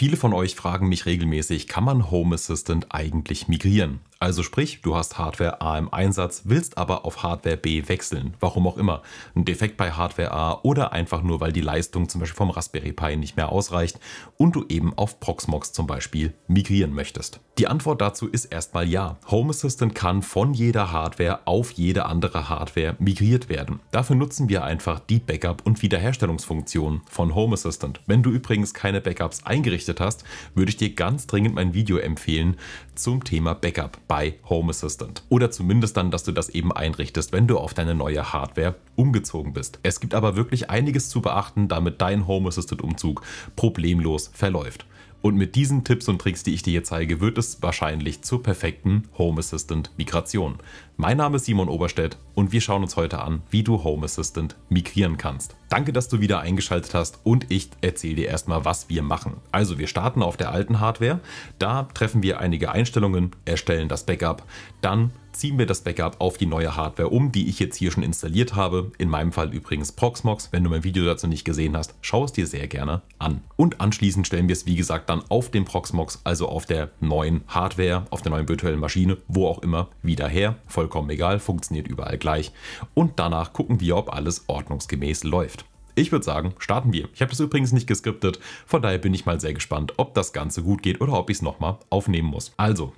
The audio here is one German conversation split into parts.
Viele von euch fragen mich regelmäßig, kann man Home Assistant eigentlich migrieren? Also sprich, du hast Hardware A im Einsatz, willst aber auf Hardware B wechseln, warum auch immer. Ein Defekt bei Hardware A oder einfach nur, weil die Leistung zum Beispiel vom Raspberry Pi nicht mehr ausreicht und du eben auf Proxmox zum Beispiel migrieren möchtest. Die Antwort dazu ist erstmal ja. Home Assistant kann von jeder Hardware auf jede andere Hardware migriert werden. Dafür nutzen wir einfach die Backup- und Wiederherstellungsfunktion von Home Assistant. Wenn du übrigens keine Backups eingerichtet hast, würde ich dir ganz dringend mein Video empfehlen zum Thema Backup bei Home Assistant. Oder zumindest dann, dass du das eben einrichtest, wenn du auf deine neue Hardware umgezogen bist. Es gibt aber wirklich einiges zu beachten, damit dein Home Assistant Umzug problemlos verläuft. Und mit diesen Tipps und Tricks, die ich dir hier zeige, wird es wahrscheinlich zur perfekten Home Assistant Migration. Mein Name ist Simon Oberstedt und wir schauen uns heute an, wie du Home Assistant migrieren kannst. Danke, dass du wieder eingeschaltet hast und ich erzähle dir erstmal, was wir machen. Also wir starten auf der alten Hardware, da treffen wir einige Einstellungen, erstellen das Backup, dann ziehen wir das Backup auf die neue Hardware um, die ich jetzt hier schon installiert habe. In meinem Fall übrigens Proxmox. Wenn du mein Video dazu nicht gesehen hast, schau es dir sehr gerne an. Und anschließend stellen wir es wie gesagt dann auf dem Proxmox, also auf der neuen Hardware, auf der neuen virtuellen Maschine, wo auch immer, wieder her. Vollkommen egal, funktioniert überall gleich. Und danach gucken wir, ob alles ordnungsgemäß läuft. Ich würde sagen, starten wir. Ich habe das übrigens nicht geskriptet, von daher bin ich mal sehr gespannt, ob das Ganze gut geht oder ob ich es nochmal aufnehmen muss. Also,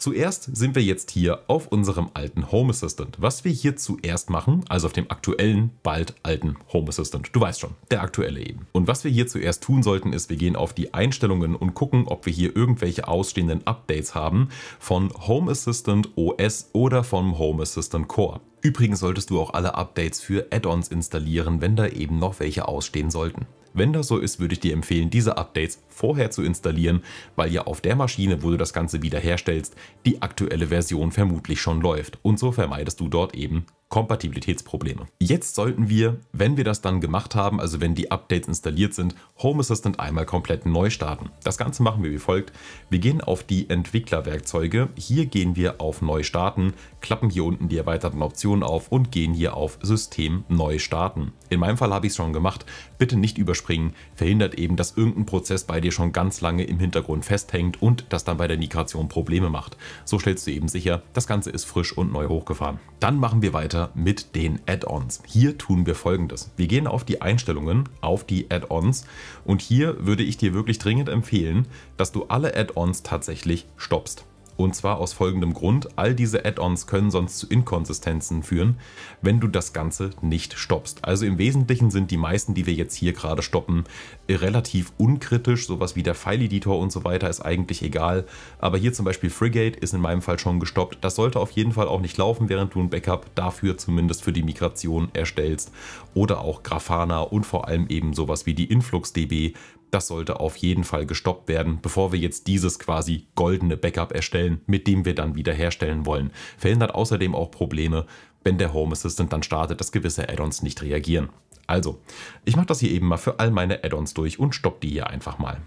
Zuerst sind wir jetzt hier auf unserem alten Home Assistant. Was wir hier zuerst machen, also auf dem aktuellen, bald alten Home Assistant. Du weißt schon, der aktuelle eben. Und was wir hier zuerst tun sollten, ist, wir gehen auf die Einstellungen und gucken, ob wir hier irgendwelche ausstehenden Updates haben von Home Assistant OS oder vom Home Assistant Core. Übrigens solltest du auch alle Updates für Add-ons installieren, wenn da eben noch welche ausstehen sollten. Wenn das so ist, würde ich dir empfehlen, diese Updates vorher zu installieren, weil ja auf der Maschine, wo du das Ganze wiederherstellst, die aktuelle Version vermutlich schon läuft. Und so vermeidest du dort eben Kompatibilitätsprobleme. Jetzt sollten wir, wenn wir das dann gemacht haben, also wenn die Updates installiert sind, Home Assistant einmal komplett neu starten. Das Ganze machen wir wie folgt. Wir gehen auf die Entwicklerwerkzeuge. Hier gehen wir auf Neu starten, klappen hier unten die erweiterten Optionen auf und gehen hier auf System neu starten. In meinem Fall habe ich es schon gemacht. Bitte nicht überspringen. Verhindert eben, dass irgendein Prozess bei dir dir schon ganz lange im Hintergrund festhängt und das dann bei der Migration Probleme macht. So stellst du eben sicher, das Ganze ist frisch und neu hochgefahren. Dann machen wir weiter mit den Add-ons. Hier tun wir folgendes. Wir gehen auf die Einstellungen, auf die Add-ons und hier würde ich dir wirklich dringend empfehlen, dass du alle Add-ons tatsächlich stoppst. Und zwar aus folgendem Grund, all diese Add-ons können sonst zu Inkonsistenzen führen, wenn du das Ganze nicht stoppst. Also im Wesentlichen sind die meisten, die wir jetzt hier gerade stoppen, relativ unkritisch. Sowas wie der File-Editor und so weiter ist eigentlich egal. Aber hier zum Beispiel Frigate ist in meinem Fall schon gestoppt. Das sollte auf jeden Fall auch nicht laufen, während du ein Backup dafür zumindest für die Migration erstellst. Oder auch Grafana und vor allem eben sowas wie die InfluxDB das sollte auf jeden Fall gestoppt werden, bevor wir jetzt dieses quasi goldene Backup erstellen, mit dem wir dann wieder herstellen wollen. Verhindert außerdem auch Probleme, wenn der Home Assistant dann startet, dass gewisse Add-ons nicht reagieren. Also, ich mache das hier eben mal für all meine Add-ons durch und stoppe die hier einfach mal.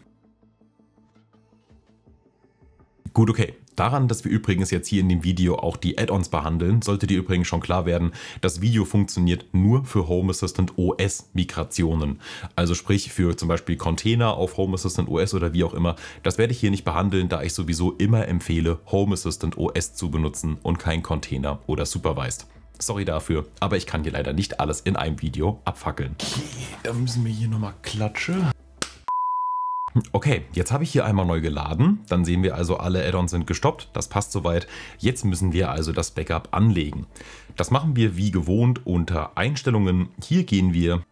Gut, okay. Daran, dass wir übrigens jetzt hier in dem Video auch die Add-ons behandeln, sollte dir übrigens schon klar werden, das Video funktioniert nur für Home Assistant OS Migrationen. Also sprich für zum Beispiel Container auf Home Assistant OS oder wie auch immer. Das werde ich hier nicht behandeln, da ich sowieso immer empfehle, Home Assistant OS zu benutzen und kein Container oder Supervised. Sorry dafür, aber ich kann hier leider nicht alles in einem Video abfackeln. Okay, dann müssen wir hier nochmal klatschen. Okay, jetzt habe ich hier einmal neu geladen. Dann sehen wir also, alle Add-ons sind gestoppt. Das passt soweit. Jetzt müssen wir also das Backup anlegen. Das machen wir wie gewohnt unter Einstellungen. Hier gehen wir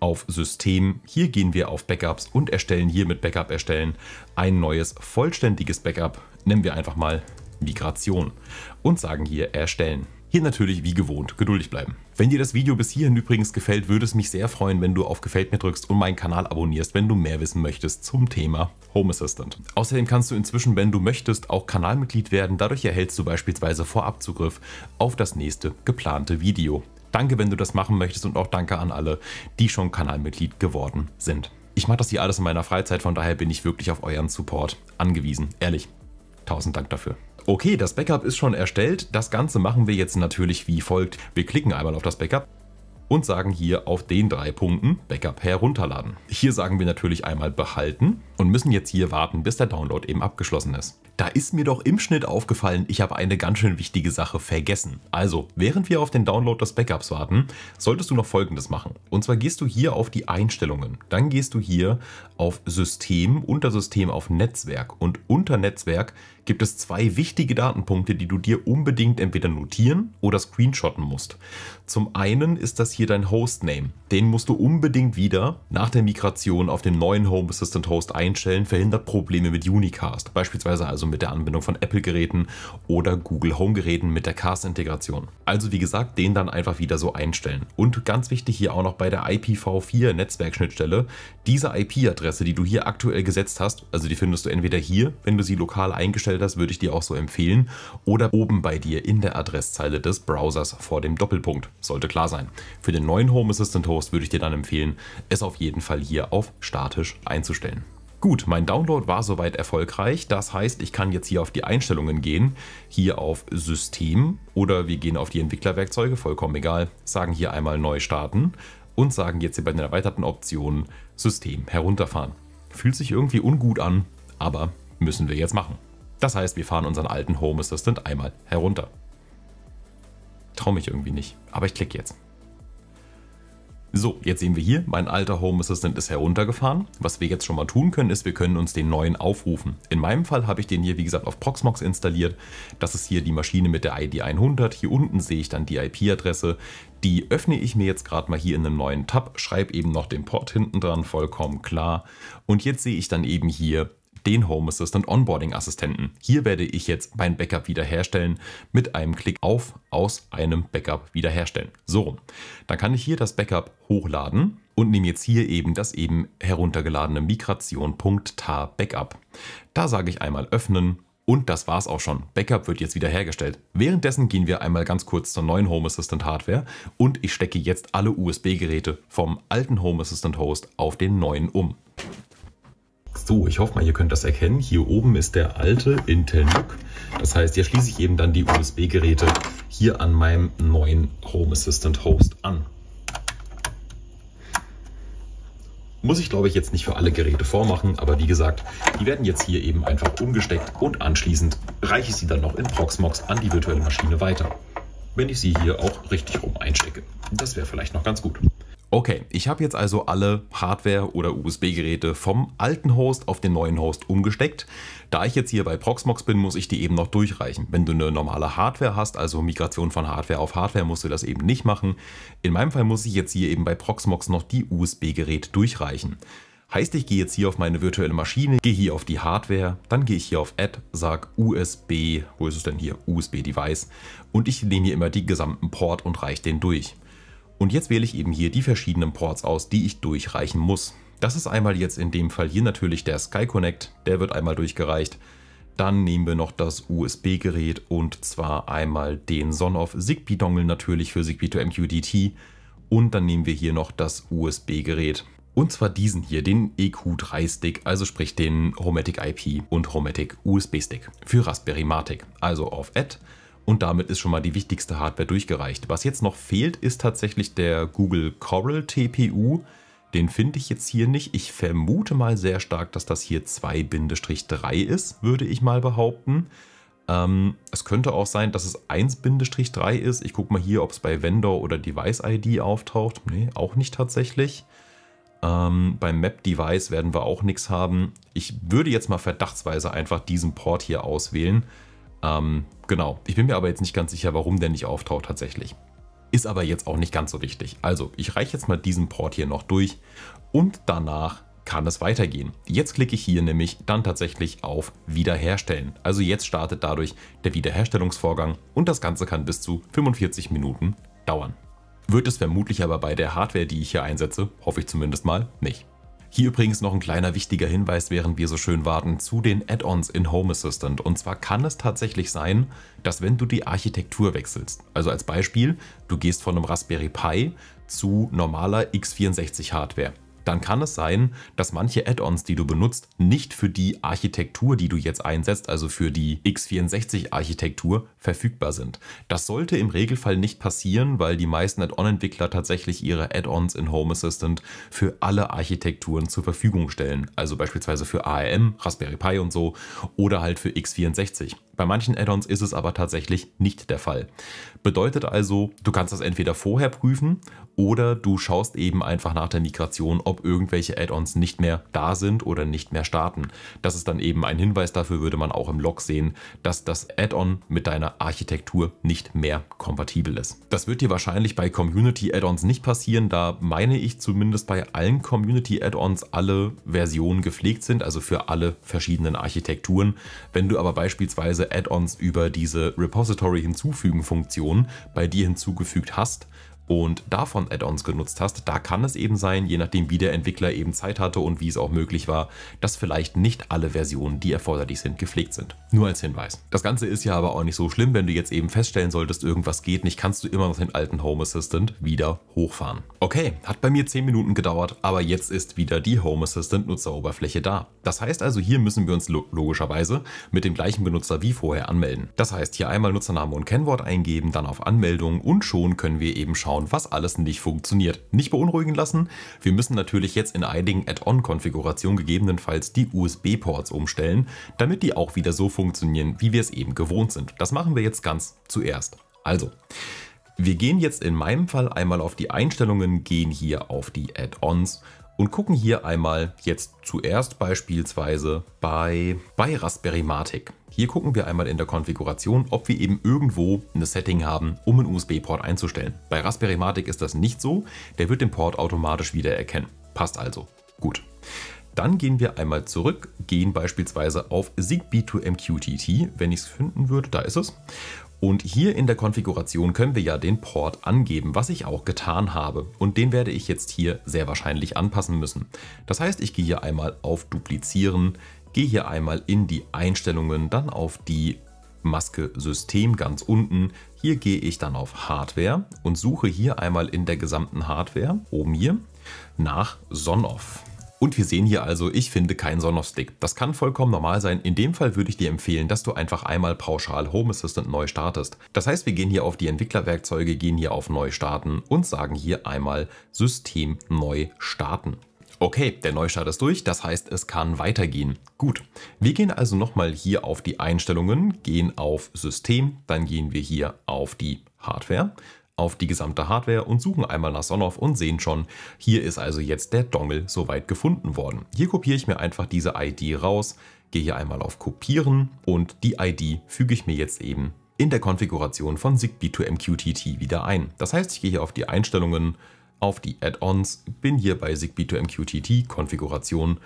auf System. Hier gehen wir auf Backups und erstellen hier mit Backup erstellen ein neues vollständiges Backup. Nennen wir einfach mal Migration und sagen hier erstellen. Hier natürlich wie gewohnt geduldig bleiben. Wenn dir das Video bis hierhin übrigens gefällt, würde es mich sehr freuen, wenn du auf Gefällt mir drückst und meinen Kanal abonnierst, wenn du mehr wissen möchtest zum Thema Home Assistant. Außerdem kannst du inzwischen, wenn du möchtest, auch Kanalmitglied werden. Dadurch erhältst du beispielsweise Vorabzugriff auf das nächste geplante Video. Danke, wenn du das machen möchtest und auch danke an alle, die schon Kanalmitglied geworden sind. Ich mache das hier alles in meiner Freizeit, von daher bin ich wirklich auf euren Support angewiesen. Ehrlich, tausend Dank dafür. Okay, das Backup ist schon erstellt. Das Ganze machen wir jetzt natürlich wie folgt. Wir klicken einmal auf das Backup und sagen hier auf den drei Punkten Backup herunterladen. Hier sagen wir natürlich einmal behalten und müssen jetzt hier warten, bis der Download eben abgeschlossen ist. Da ist mir doch im Schnitt aufgefallen, ich habe eine ganz schön wichtige Sache vergessen. Also, während wir auf den Download des Backups warten, solltest du noch folgendes machen. Und zwar gehst du hier auf die Einstellungen. Dann gehst du hier auf System, unter System auf Netzwerk und unter Netzwerk gibt es zwei wichtige Datenpunkte, die du dir unbedingt entweder notieren oder screenshotten musst. Zum einen ist das hier dein Hostname. Den musst du unbedingt wieder nach der Migration auf den neuen Home Assistant Host einstellen, verhindert Probleme mit Unicast, beispielsweise also mit der Anbindung von Apple-Geräten oder Google Home-Geräten mit der Cast-Integration. Also wie gesagt, den dann einfach wieder so einstellen. Und ganz wichtig hier auch noch bei der IPv4 Netzwerkschnittstelle, diese IP-Adresse, die du hier aktuell gesetzt hast, also die findest du entweder hier, wenn du sie lokal eingestellt Platzhalters würde ich dir auch so empfehlen oder oben bei dir in der Adresszeile des Browsers vor dem Doppelpunkt. Sollte klar sein. Für den neuen Home Assistant Host würde ich dir dann empfehlen, es auf jeden Fall hier auf statisch einzustellen. Gut, mein Download war soweit erfolgreich. Das heißt, ich kann jetzt hier auf die Einstellungen gehen, hier auf System oder wir gehen auf die Entwicklerwerkzeuge, vollkommen egal, sagen hier einmal neu starten und sagen jetzt hier bei den erweiterten Optionen System herunterfahren. Fühlt sich irgendwie ungut an, aber müssen wir jetzt machen. Das heißt, wir fahren unseren alten Home Assistant einmal herunter. Trau mich irgendwie nicht, aber ich klicke jetzt. So, jetzt sehen wir hier, mein alter Home Assistant ist heruntergefahren. Was wir jetzt schon mal tun können, ist, wir können uns den neuen aufrufen. In meinem Fall habe ich den hier, wie gesagt, auf Proxmox installiert. Das ist hier die Maschine mit der ID 100. Hier unten sehe ich dann die IP-Adresse. Die öffne ich mir jetzt gerade mal hier in einem neuen Tab, schreibe eben noch den Port hinten dran, vollkommen klar. Und jetzt sehe ich dann eben hier den Home Assistant Onboarding Assistenten. Hier werde ich jetzt mein Backup wiederherstellen mit einem Klick auf aus einem Backup wiederherstellen. So rum. Dann kann ich hier das Backup hochladen und nehme jetzt hier eben das eben heruntergeladene Migration.tar Backup. Da sage ich einmal öffnen und das war's auch schon. Backup wird jetzt wiederhergestellt. Währenddessen gehen wir einmal ganz kurz zur neuen Home Assistant Hardware und ich stecke jetzt alle USB-Geräte vom alten Home Assistant Host auf den neuen um. So, ich hoffe mal, ihr könnt das erkennen. Hier oben ist der alte Intel NUC. Das heißt, hier schließe ich eben dann die USB-Geräte hier an meinem neuen Home Assistant Host an. Muss ich, glaube ich, jetzt nicht für alle Geräte vormachen, aber wie gesagt, die werden jetzt hier eben einfach umgesteckt und anschließend reiche ich sie dann noch in Proxmox an die virtuelle Maschine weiter, wenn ich sie hier auch richtig rum einstecke. Das wäre vielleicht noch ganz gut. Okay, ich habe jetzt also alle Hardware- oder USB-Geräte vom alten Host auf den neuen Host umgesteckt. Da ich jetzt hier bei Proxmox bin, muss ich die eben noch durchreichen. Wenn du eine normale Hardware hast, also Migration von Hardware auf Hardware, musst du das eben nicht machen. In meinem Fall muss ich jetzt hier eben bei Proxmox noch die USB-Geräte durchreichen. Heißt, ich gehe jetzt hier auf meine virtuelle Maschine, gehe hier auf die Hardware, dann gehe ich hier auf Add, sage USB, wo ist es denn hier, USB-Device und ich nehme hier immer die gesamten Port und reiche den durch. Und jetzt wähle ich eben hier die verschiedenen Ports aus, die ich durchreichen muss. Das ist einmal jetzt in dem Fall hier natürlich der Sky Connect, der wird einmal durchgereicht. Dann nehmen wir noch das USB-Gerät und zwar einmal den Sonoff Zigbee-Dongle natürlich für Zigbee to mqdt und dann nehmen wir hier noch das USB-Gerät. Und zwar diesen hier, den EQ3-Stick, also sprich den Homatic IP und Homatic USB-Stick für Raspberry Matic. Also auf Add und damit ist schon mal die wichtigste Hardware durchgereicht. Was jetzt noch fehlt, ist tatsächlich der Google Coral TPU. Den finde ich jetzt hier nicht. Ich vermute mal sehr stark, dass das hier 2-3 ist, würde ich mal behaupten. Ähm, es könnte auch sein, dass es 1-3 ist. Ich gucke mal hier, ob es bei Vendor oder Device-ID auftaucht. Nee, auch nicht tatsächlich. Ähm, beim Map-Device werden wir auch nichts haben. Ich würde jetzt mal verdachtsweise einfach diesen Port hier auswählen. Ähm, genau. Ich bin mir aber jetzt nicht ganz sicher, warum der nicht auftaucht tatsächlich. Ist aber jetzt auch nicht ganz so wichtig. Also, ich reiche jetzt mal diesen Port hier noch durch und danach kann es weitergehen. Jetzt klicke ich hier nämlich dann tatsächlich auf Wiederherstellen. Also jetzt startet dadurch der Wiederherstellungsvorgang und das Ganze kann bis zu 45 Minuten dauern. Wird es vermutlich aber bei der Hardware, die ich hier einsetze, hoffe ich zumindest mal, nicht. Hier übrigens noch ein kleiner wichtiger Hinweis, während wir so schön warten, zu den Add-ons in Home Assistant. Und zwar kann es tatsächlich sein, dass wenn du die Architektur wechselst, also als Beispiel, du gehst von einem Raspberry Pi zu normaler x64 Hardware, dann kann es sein, dass manche Add-ons, die du benutzt, nicht für die Architektur, die du jetzt einsetzt, also für die x64-Architektur, verfügbar sind. Das sollte im Regelfall nicht passieren, weil die meisten Add-on-Entwickler tatsächlich ihre Add-ons in Home Assistant für alle Architekturen zur Verfügung stellen, also beispielsweise für ARM, Raspberry Pi und so oder halt für x64. Bei manchen Add-ons ist es aber tatsächlich nicht der Fall. Bedeutet also, du kannst das entweder vorher prüfen oder du schaust eben einfach nach der Migration, ob ob irgendwelche Add-ons nicht mehr da sind oder nicht mehr starten. Das ist dann eben ein Hinweis dafür, würde man auch im Log sehen, dass das Add-on mit deiner Architektur nicht mehr kompatibel ist. Das wird dir wahrscheinlich bei Community-Add-ons nicht passieren, da meine ich zumindest bei allen Community-Add-ons alle Versionen gepflegt sind, also für alle verschiedenen Architekturen. Wenn du aber beispielsweise Add-ons über diese Repository-Hinzufügen-Funktion bei dir hinzugefügt hast, und davon Add-ons genutzt hast, da kann es eben sein, je nachdem wie der Entwickler eben Zeit hatte und wie es auch möglich war, dass vielleicht nicht alle Versionen, die erforderlich sind, gepflegt sind. Nur als Hinweis. Das Ganze ist ja aber auch nicht so schlimm, wenn du jetzt eben feststellen solltest, irgendwas geht nicht, kannst du immer noch den alten Home Assistant wieder hochfahren. Okay, hat bei mir 10 Minuten gedauert, aber jetzt ist wieder die Home Assistant Nutzeroberfläche da. Das heißt also, hier müssen wir uns logischerweise mit dem gleichen Benutzer wie vorher anmelden. Das heißt, hier einmal Nutzername und Kennwort eingeben, dann auf Anmeldung und schon können wir eben schauen, schauen, was alles nicht funktioniert. Nicht beunruhigen lassen, wir müssen natürlich jetzt in einigen Add-on-Konfigurationen gegebenenfalls die USB-Ports umstellen, damit die auch wieder so funktionieren, wie wir es eben gewohnt sind. Das machen wir jetzt ganz zuerst. Also, wir gehen jetzt in meinem Fall einmal auf die Einstellungen, gehen hier auf die Add-ons und gucken hier einmal jetzt zuerst beispielsweise bei, bei Raspberry Matic. Hier gucken wir einmal in der Konfiguration, ob wir eben irgendwo eine Setting haben, um einen USB-Port einzustellen. Bei Raspberry Matic ist das nicht so, der wird den Port automatisch wiedererkennen. Passt also. Gut. Dann gehen wir einmal zurück, gehen beispielsweise auf ZigBee 2 MQTT, wenn ich es finden würde, da ist es, und hier in der Konfiguration können wir ja den Port angeben, was ich auch getan habe. Und den werde ich jetzt hier sehr wahrscheinlich anpassen müssen. Das heißt, ich gehe hier einmal auf Duplizieren, gehe hier einmal in die Einstellungen, dann auf die Maske System ganz unten. Hier gehe ich dann auf Hardware und suche hier einmal in der gesamten Hardware, oben hier, nach Sonoff. Und wir sehen hier also, ich finde keinen Sonos-Stick. Das kann vollkommen normal sein. In dem Fall würde ich dir empfehlen, dass du einfach einmal pauschal Home Assistant neu startest. Das heißt, wir gehen hier auf die Entwicklerwerkzeuge, gehen hier auf Neu starten und sagen hier einmal System neu starten. Okay, der Neustart ist durch, das heißt, es kann weitergehen. Gut, wir gehen also nochmal hier auf die Einstellungen, gehen auf System, dann gehen wir hier auf die Hardware auf die gesamte Hardware und suchen einmal nach Sonoff und sehen schon, hier ist also jetzt der Dongle soweit gefunden worden. Hier kopiere ich mir einfach diese ID raus, gehe hier einmal auf Kopieren und die ID füge ich mir jetzt eben in der Konfiguration von Zigbee 2 MQTT wieder ein. Das heißt, ich gehe hier auf die Einstellungen, auf die Add-ons, bin hier bei Zigbee 2 MQTT Konfiguration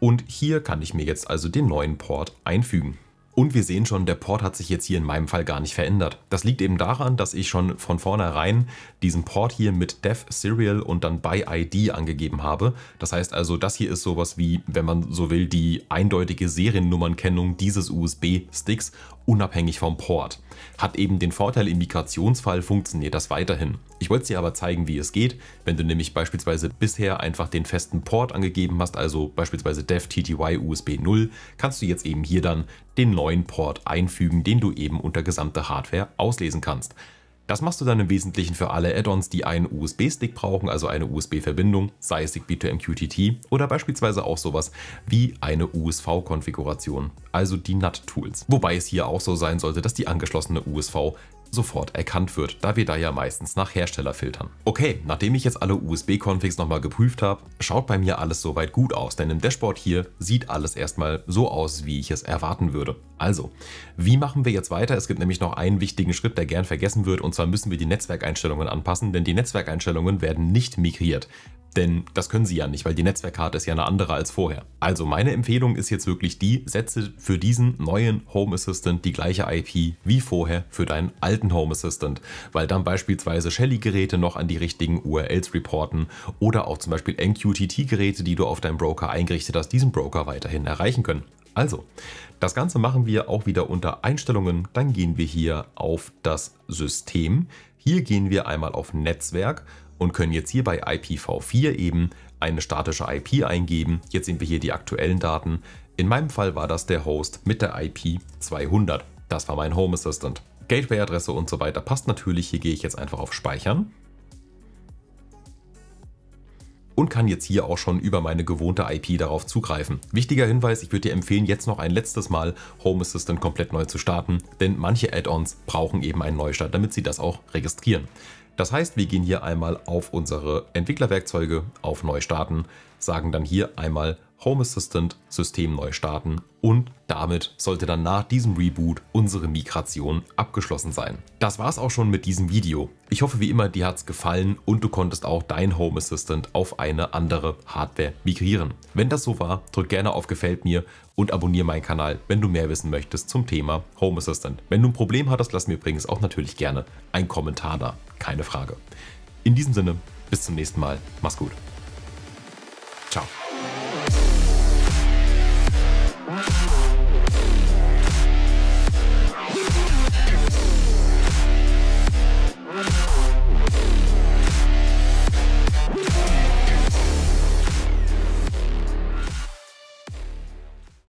und hier kann ich mir jetzt also den neuen Port einfügen. Und wir sehen schon, der Port hat sich jetzt hier in meinem Fall gar nicht verändert. Das liegt eben daran, dass ich schon von vornherein diesen Port hier mit Dev serial und dann by ID angegeben habe. Das heißt also, das hier ist sowas wie, wenn man so will, die eindeutige Seriennummernkennung dieses USB-Sticks unabhängig vom Port. Hat eben den Vorteil, im Migrationsfall funktioniert das weiterhin. Ich wollte dir aber zeigen, wie es geht, wenn du nämlich beispielsweise bisher einfach den festen Port angegeben hast, also beispielsweise dev tty usb 0, kannst du jetzt eben hier dann den neuen Port einfügen, den du eben unter gesamte Hardware auslesen kannst. Das machst du dann im Wesentlichen für alle Add-ons, die einen USB-Stick brauchen, also eine USB-Verbindung, sei es Zigbee MQTT oder beispielsweise auch sowas wie eine USV-Konfiguration, also die NAT-Tools. Wobei es hier auch so sein sollte, dass die angeschlossene USV sofort erkannt wird, da wir da ja meistens nach Hersteller filtern. Okay, nachdem ich jetzt alle USB-Configs nochmal geprüft habe, schaut bei mir alles soweit gut aus, denn im Dashboard hier sieht alles erstmal so aus, wie ich es erwarten würde. Also, wie machen wir jetzt weiter? Es gibt nämlich noch einen wichtigen Schritt, der gern vergessen wird, und zwar müssen wir die Netzwerkeinstellungen anpassen, denn die Netzwerkeinstellungen werden nicht migriert. Denn das können sie ja nicht, weil die Netzwerkkarte ist ja eine andere als vorher. Also meine Empfehlung ist jetzt wirklich die, setze für diesen neuen Home Assistant die gleiche IP wie vorher für deinen alten Home Assistant, weil dann beispielsweise Shelly-Geräte noch an die richtigen URLs reporten oder auch zum Beispiel MQTT-Geräte, die du auf deinem Broker eingerichtet hast, diesen Broker weiterhin erreichen können. Also, das Ganze machen wir auch wieder unter Einstellungen. Dann gehen wir hier auf das System. Hier gehen wir einmal auf Netzwerk und können jetzt hier bei IPv4 eben eine statische IP eingeben. Jetzt sehen wir hier die aktuellen Daten. In meinem Fall war das der Host mit der IP 200. Das war mein Home Assistant. Gateway-Adresse und so weiter passt natürlich. Hier gehe ich jetzt einfach auf Speichern und kann jetzt hier auch schon über meine gewohnte IP darauf zugreifen. Wichtiger Hinweis, ich würde dir empfehlen, jetzt noch ein letztes Mal Home Assistant komplett neu zu starten, denn manche Add-ons brauchen eben einen Neustart, damit sie das auch registrieren. Das heißt, wir gehen hier einmal auf unsere Entwicklerwerkzeuge, auf Neustarten, sagen dann hier einmal Home Assistant, System neu starten und damit sollte dann nach diesem Reboot unsere Migration abgeschlossen sein. Das war's auch schon mit diesem Video. Ich hoffe wie immer, dir hat's gefallen und du konntest auch dein Home Assistant auf eine andere Hardware migrieren. Wenn das so war, drück gerne auf Gefällt mir und abonniere meinen Kanal, wenn du mehr wissen möchtest zum Thema Home Assistant. Wenn du ein Problem hattest, lass mir übrigens auch natürlich gerne einen Kommentar da, keine Frage. In diesem Sinne, bis zum nächsten Mal, mach's gut.